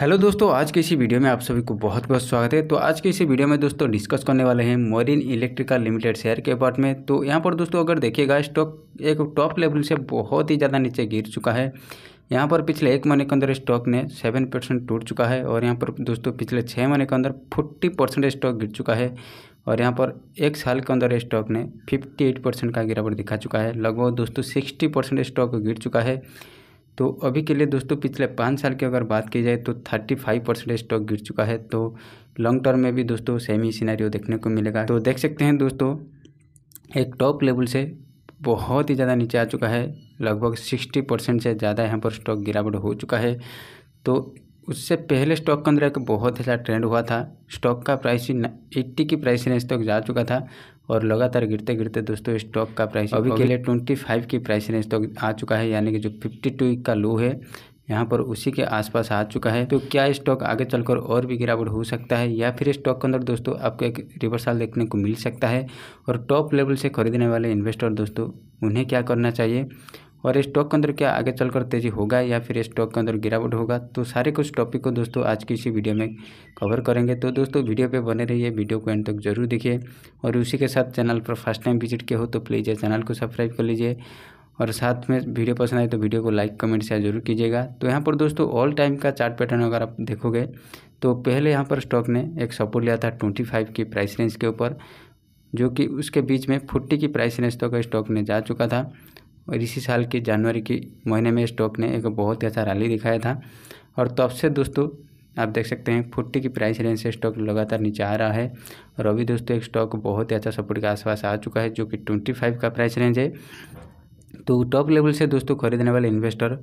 hello दोस्तों आज के इसी वीडियो में आप सभी को बहुत बहुत स्वागत है तो आज के इसी वीडियो में दोस्तों डिस्कस करने वाले हैं मोरिन इलेक्ट्रिकल लिमिटेड शेयर के बारे में तो यहाँ पर दोस्तों अगर देखिएगा स्टॉक एक टॉप लेवल से बहुत ही ज़्यादा नीचे गिर चुका है यहाँ पर पिछले एक महीने के अंदर स्टॉक ने सेवन परसेंट टूट चुका है और यहाँ पर दोस्तों पिछले छः महीने के अंदर फोर्टी परसेंट स्टॉक गिर चुका है और यहाँ पर एक साल के अंदर स्टॉक ने फिफ्टी एट परसेंट का गिरावट दिखा चुका है लगभग दोस्तों सिक्सटी परसेंट स्टॉक गिर चुका है तो अभी के लिए दोस्तों पिछले पाँच साल की अगर बात की जाए तो थर्टी फाइव परसेंट स्टॉक गिर चुका है तो लॉन्ग टर्म में भी दोस्तों सेम ही सिनेरियो देखने को मिलेगा तो देख सकते हैं दोस्तों एक टॉप लेवल से बहुत ही ज़्यादा नीचे आ चुका है लगभग सिक्सटी परसेंट से ज़्यादा यहाँ पर स्टॉक गिरावट हो चुका है तो उससे पहले स्टॉक के अंदर एक बहुत अच्छा ट्रेंड हुआ था स्टॉक का प्राइस एट्टी की प्राइस रेंज तक जा चुका था और लगातार गिरते गिरते दोस्तों स्टॉक का प्राइस अभी के लिए ट्वेंटी फाइव की प्राइस रेंज तक आ चुका है यानी कि जो फिफ्टी टू का लो है यहाँ पर उसी के आसपास आ चुका है तो क्या स्टॉक आगे चलकर और भी गिरावट हो सकता है या फिर स्टॉक के अंदर दोस्तों आपको एक रिवर्सल देखने को मिल सकता है और टॉप लेवल से खरीदने वाले इन्वेस्टर दोस्तों उन्हें क्या करना चाहिए और स्टॉक के अंदर क्या आगे चलकर तेज़ी होगा या फिर स्टॉक के अंदर गिरावट होगा तो सारे कुछ टॉपिक को दोस्तों आज की इसी वीडियो में कवर करेंगे तो दोस्तों वीडियो पे बने रहिए वीडियो को एंड तक जरूर देखिए और उसी के साथ चैनल पर फर्स्ट टाइम विजिट किया हो तो प्लीज़ चैनल को सब्सक्राइब कर लीजिए और साथ में वीडियो पसंद आए तो वीडियो को लाइक कमेंट शेयर जरूर कीजिएगा तो यहाँ पर दोस्तों ऑल टाइम का चार्ट पैटर्न अगर आप देखोगे तो पहले यहाँ पर स्टॉक ने एक सपोर्ट लिया था ट्वेंटी फाइव की प्राइस रेंज के ऊपर जो कि उसके बीच में फोर्टी की प्राइस रेंज तक स्टॉक ने जा चुका था और इसी साल के जनवरी के महीने में स्टॉक ने एक बहुत ही अच्छा रैली दिखाया था और तब से दोस्तों आप देख सकते हैं फुट्टी की प्राइस रेंज से स्टॉक लगातार नीचे आ रहा है और अभी दोस्तों एक स्टॉक बहुत ही अच्छा सपोर्ट के आसपास आ चुका है जो कि ट्वेंटी फाइव का प्राइस रेंज है तो टॉप लेवल से दोस्तों खरीदने वाले इन्वेस्टर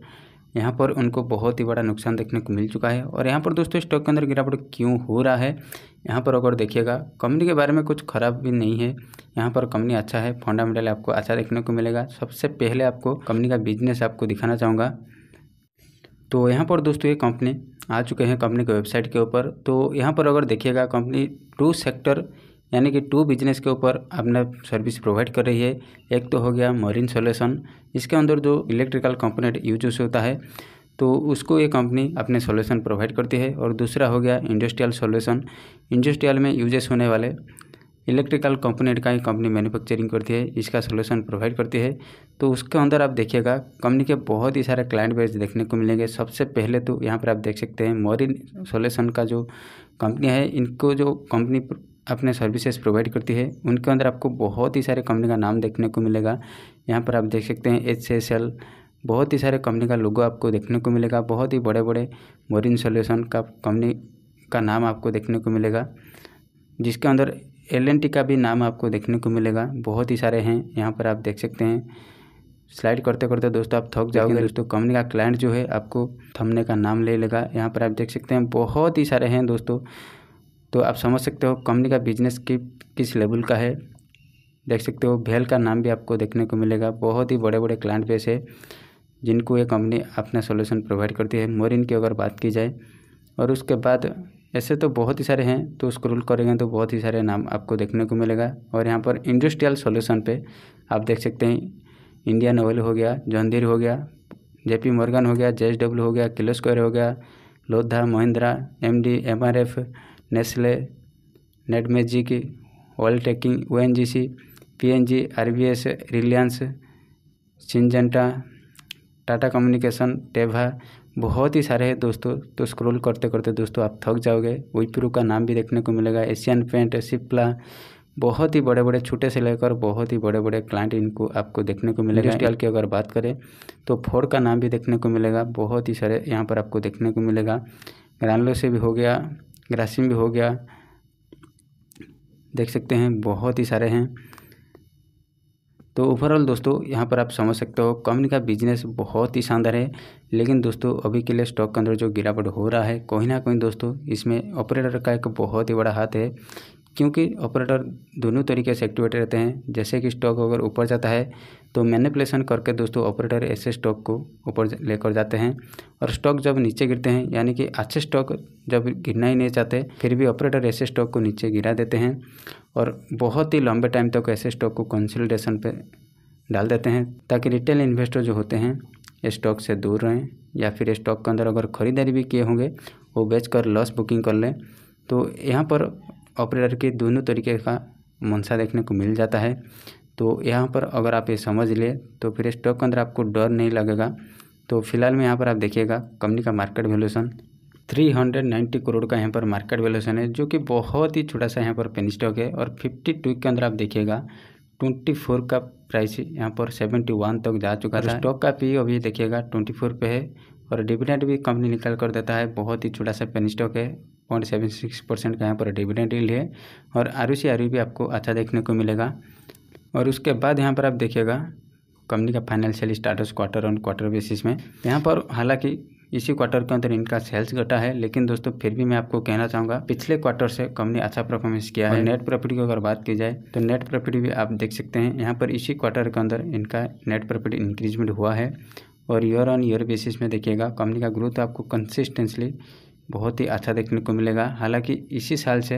यहाँ पर उनको बहुत ही बड़ा नुकसान देखने को मिल चुका है और यहाँ पर दोस्तों स्टॉक के अंदर गिरावट क्यों हो रहा है यहाँ पर अगर देखिएगा कंपनी के बारे में कुछ खराब भी नहीं है यहाँ पर कंपनी अच्छा है फंडामेंटल आपको अच्छा देखने को मिलेगा सबसे पहले आपको कंपनी का बिजनेस आपको दिखाना चाहूँगा तो यहाँ पर दोस्तों ये कंपनी आ चुके हैं कंपनी के वेबसाइट के ऊपर तो यहाँ पर अगर देखिएगा कंपनी टू सेक्टर यानी कि टू बिजनेस के ऊपर आपने सर्विस प्रोवाइड कर रही है एक तो हो गया मरीन सोल्यूशन इसके अंदर जो इलेक्ट्रिकल कंपोनेंट यूज होता है तो उसको ये कंपनी अपने सोल्यूशन प्रोवाइड करती है और दूसरा हो गया इंडस्ट्रियल सोल्यूशन इंडस्ट्रियल में यूजेस होने वाले इलेक्ट्रिकल कंपोनेंट का ही कंपनी मैन्युफैक्चरिंग करती है इसका सोल्यूशन प्रोवाइड करती है तो उसके अंदर आप देखिएगा कंपनी के बहुत ही सारे क्लाइंट बेस देखने को मिलेंगे सबसे पहले तो यहाँ पर आप देख सकते हैं मोरिन सोल्यूशन का जो कंपनी है इनको जो कंपनी अपने सर्विसेज प्रोवाइड करती है उनके अंदर आपको बहुत ही सारे कंपनी का नाम देखने को मिलेगा यहाँ पर आप देख सकते हैं एच एस एल बहुत ही सारे कंपनी का लोगो आपको देखने को मिलेगा बहुत ही बड़े बड़े मोरिन सोल्यूशन का कंपनी का नाम आपको देखने को मिलेगा जिसके अंदर एल का भी नाम आपको देखने को मिलेगा बहुत ही सारे हैं यहाँ पर आप देख सकते हैं स्लाइड करते करते दोस्तों आप थक जाओगे दोस्तों कंपनी का क्लाइंट जो है आपको थमने का नाम ले लेगा यहाँ पर आप देख सकते हैं बहुत ही सारे हैं दोस्तों तो आप समझ सकते हो कंपनी का बिजनेस कि किस लेवल का है देख सकते हो भेल का नाम भी आपको देखने को मिलेगा बहुत ही बड़े बड़े क्लाइंट बेस है जिनको ये कंपनी अपना सोल्यूशन प्रोवाइड करती है मोरिन की अगर बात की जाए और उसके बाद ऐसे तो बहुत ही सारे हैं तो स्क्रोल करेंगे तो बहुत ही सारे नाम आपको देखने को मिलेगा और यहाँ पर इंडस्ट्रियल सॉल्यूशन पे आप देख सकते हैं इंडियन ऑयल हो गया जहंदीर हो गया जेपी मॉर्गन हो गया जे हो गया किलोस्कोर हो गया Lodha Mahindra M D M R F Nestle net magic oil taking O N G C P N G R B S Reliance Syngenta Tata communication टेभा बहुत ही सारे हैं दोस्तों तो स्क्रॉल करते करते दोस्तों आप थक जाओगे विप्रो का नाम भी देखने को मिलेगा एशियन पेंट सिप्ला बहुत ही बड़े बड़े छोटे से लेकर बहुत ही बड़े बड़े क्लाइंट इनको आपको देखने को मिलेगा इंडस्ट्रियल की अगर बात करें तो फोर का नाम भी देखने को मिलेगा बहुत ही सारे यहाँ पर आपको देखने को मिलेगा ग्रानलो से भी हो गया ग्रासिम भी हो गया देख सकते हैं बहुत ही सारे हैं तो ओवरऑल दोस्तों यहाँ पर आप समझ सकते हो कंपनी का बिजनेस बहुत ही शानदार है लेकिन दोस्तों अभी के लिए स्टॉक के अंदर जो गिरावट हो रहा है कोई ना कहीं दोस्तों इसमें ऑपरेटर का एक बहुत ही बड़ा हाथ है क्योंकि ऑपरेटर दोनों तरीके से एक्टिवेट रहते हैं जैसे कि स्टॉक अगर ऊपर जाता है तो मैनिपुलेशन करके दोस्तों ऑपरेटर ऐसे स्टॉक को ऊपर लेकर जाते हैं और स्टॉक जब नीचे गिरते हैं यानी कि अच्छे स्टॉक जब गिरना ही नहीं चाहते फिर भी ऑपरेटर ऐसे स्टॉक को नीचे गिरा देते हैं और बहुत ही लंबे टाइम तक तो ऐसे स्टॉक को कंसल्टेशन पर डाल देते हैं ताकि रिटेल इन्वेस्टर जो होते हैं स्टॉक से दूर रहें या फिर स्टॉक के अंदर अगर खरीदारी भी किए होंगे वो बेच कर लॉस बुकिंग कर लें तो यहाँ पर ऑपरेटर के दोनों तरीके का मनसा देखने को मिल जाता है तो यहाँ पर अगर आप ये समझ ले तो फिर स्टॉक के अंदर आपको डर नहीं लगेगा तो फिलहाल में यहाँ पर आप देखिएगा कंपनी का मार्केट वैल्यूशन 390 करोड़ का यहाँ पर मार्केट वैल्यूशन है जो कि बहुत ही छोटा सा यहाँ पर पेन स्टॉक है और 52 के अंदर आप देखिएगा 24 का प्राइस यहाँ पर 71 तक तो जा चुका था स्टॉक का पी अभी e देखिएगा 24 पे है और डिविडेंड भी कंपनी निकाल कर देता है बहुत ही छोटा सा पेन स्टॉक है पॉइंट सेवन सिक्स परसेंट का यहाँ पर डिविडेंड इल्ड है और आर ओ सी आर भी आपको अच्छा देखने को मिलेगा और उसके बाद यहाँ पर आप देखिएगा कंपनी का financial status quarter on quarter basis में यहाँ पर हालांकि इसी क्वार्टर के अंदर इनका सेल्स घटा है लेकिन दोस्तों फिर भी मैं आपको कहना चाहूँगा पिछले क्वार्टर से कंपनी अच्छा परफॉर्मेंस किया है नेट प्रॉफिट की अगर बात की जाए तो नेट प्रॉफिट भी आप देख सकते हैं यहाँ पर इसी क्वार्टर के अंदर इनका नेट प्रॉफिट इंक्रीजमेंट हुआ है और ईयर ऑन ईयर बेसिस में देखिएगा कंपनी का ग्रोथ आपको कंसिस्टेंसली बहुत ही अच्छा देखने को मिलेगा हालांकि इसी साल से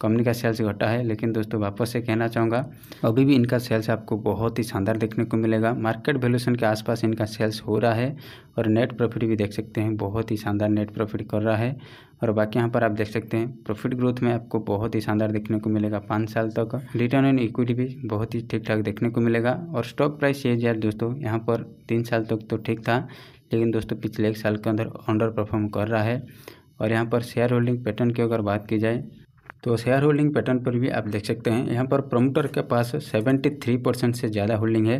कंपनी का सेल्स घटा है लेकिन दोस्तों वापस से कहना चाहूँगा अभी भी इनका सेल्स आपको बहुत ही शानदार देखने को मिलेगा मार्केट वैल्यूशन के आसपास इनका सेल्स हो रहा है और नेट प्रॉफिट भी देख सकते हैं बहुत ही शानदार नेट प्रॉफिट कर रहा है और बाकी यहाँ पर आप देख सकते हैं प्रॉफिट ग्रोथ में आपको बहुत ही शानदार देखने को मिलेगा पाँच साल तक रिटर्न ऑन इक्विटी भी बहुत ही ठीक ठाक देखने को मिलेगा और स्टॉक प्राइस ये दोस्तों यहाँ पर तीन साल तक तो ठीक था लेकिन दोस्तों पिछले एक साल के अंदर अंडर परफॉर्म कर रहा है और यहाँ पर शेयर होल्डिंग पैटर्न की अगर बात की जाए तो शेयर होल्डिंग पैटर्न पर भी आप देख सकते हैं यहाँ पर प्रमोटर के पास 73 परसेंट से ज़्यादा होल्डिंग है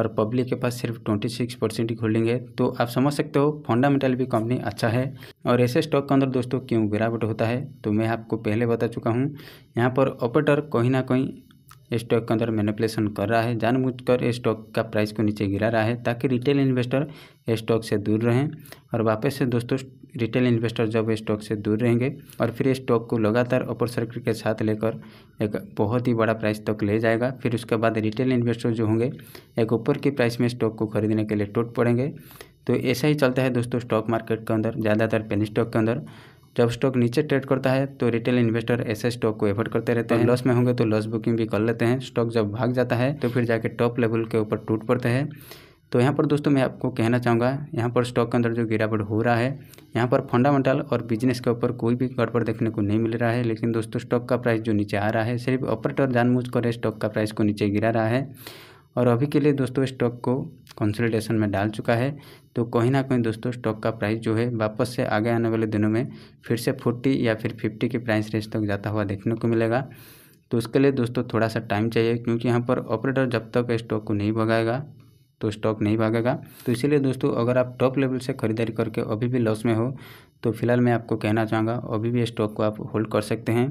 और पब्लिक के पास सिर्फ 26 परसेंट की होल्डिंग है तो आप समझ सकते हो फंडामेंटल भी कंपनी अच्छा है और ऐसे स्टॉक के अंदर दोस्तों क्यों गिरावट होता है तो मैं आपको पहले बता चुका हूँ यहाँ पर ऑपरेटर कहीं ना कहीं स्टॉक के अंदर मैनिपुलेशन कर रहा है जानबूझकर स्टॉक का प्राइस को नीचे गिरा रहा है ताकि रिटेल इन्वेस्टर स्टॉक से दूर रहें और वापस से दोस्तों रिटेल इन्वेस्टर जब स्टॉक से दूर रहेंगे और फिर स्टॉक को लगातार अपर सर्किट के साथ लेकर एक बहुत ही बड़ा प्राइस तक ले जाएगा फिर उसके बाद रिटेल इन्वेस्टर जो होंगे एक ऊपर की प्राइस में स्टॉक को खरीदने के लिए टूट पड़ेंगे तो ऐसा ही चलता है दोस्तों स्टॉक मार्केट के अंदर ज़्यादातर पेनी स्टॉक के अंदर जब स्टॉक नीचे ट्रेड करता है तो रिटेल इन्वेस्टर ऐसे स्टॉक को एफर्ट करते रहते हैं लॉस में होंगे तो लॉस बुकिंग भी कर लेते हैं स्टॉक जब भाग जाता है तो फिर जाके टॉप लेवल के ऊपर टूट पड़ते हैं तो यहाँ पर दोस्तों मैं आपको कहना चाहूँगा यहाँ पर स्टॉक के अंदर जो गिरावट हो रहा है यहाँ पर फंडामेंटल और बिजनेस के ऊपर कोई भी गड़बड़ देखने को नहीं मिल रहा है लेकिन दोस्तों स्टॉक का प्राइस जो नीचे आ रहा है सिर्फ ऑपरेटर जानबूझ कर स्टॉक का प्राइस को नीचे गिरा रहा है और अभी के लिए दोस्तों स्टॉक को कंसोलिडेशन में डाल चुका है तो कहीं ना कहीं दोस्तों स्टॉक का प्राइस जो है वापस से आगे आने वाले दिनों में फिर से फोर्टी या फिर फिफ्टी के प्राइस रेंज तक जाता हुआ देखने को मिलेगा तो उसके लिए दोस्तों थोड़ा सा टाइम चाहिए क्योंकि यहाँ पर ऑपरेटर जब तक स्टॉक को नहीं भगाएगा तो स्टॉक नहीं भागेगा तो इसीलिए दोस्तों अगर आप टॉप लेवल से खरीदारी करके अभी भी लॉस में हो तो फिलहाल मैं आपको कहना चाहूँगा अभी भी स्टॉक को आप होल्ड कर सकते हैं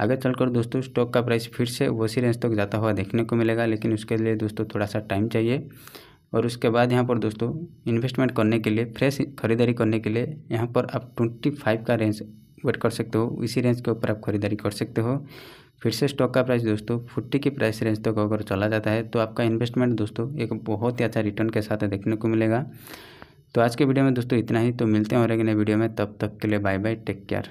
आगे चलकर दोस्तों स्टॉक का प्राइस फिर से वही रेंज तक जाता हुआ देखने को मिलेगा लेकिन उसके लिए दोस्तों थोड़ा सा टाइम चाहिए और उसके बाद यहाँ पर दोस्तों इन्वेस्टमेंट करने के लिए फ्रेश खरीदारी करने के लिए यहाँ पर आप ट्वेंटी फाइव का रेंज वेट कर सकते हो इसी रेंज के ऊपर आप खरीदारी कर सकते हो फिर से स्टॉक का प्राइस दोस्तों फुट्टी की प्राइस रेंज तक अगर चला जाता है तो आपका इन्वेस्टमेंट दोस्तों एक बहुत ही अच्छा रिटर्न के साथ देखने को मिलेगा तो आज के वीडियो में दोस्तों इतना ही तो मिलते हैं और एक नए वीडियो में तब तक के लिए बाय बाय टेक केयर